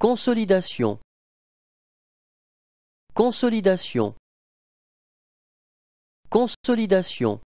Consolidation Consolidation Consolidation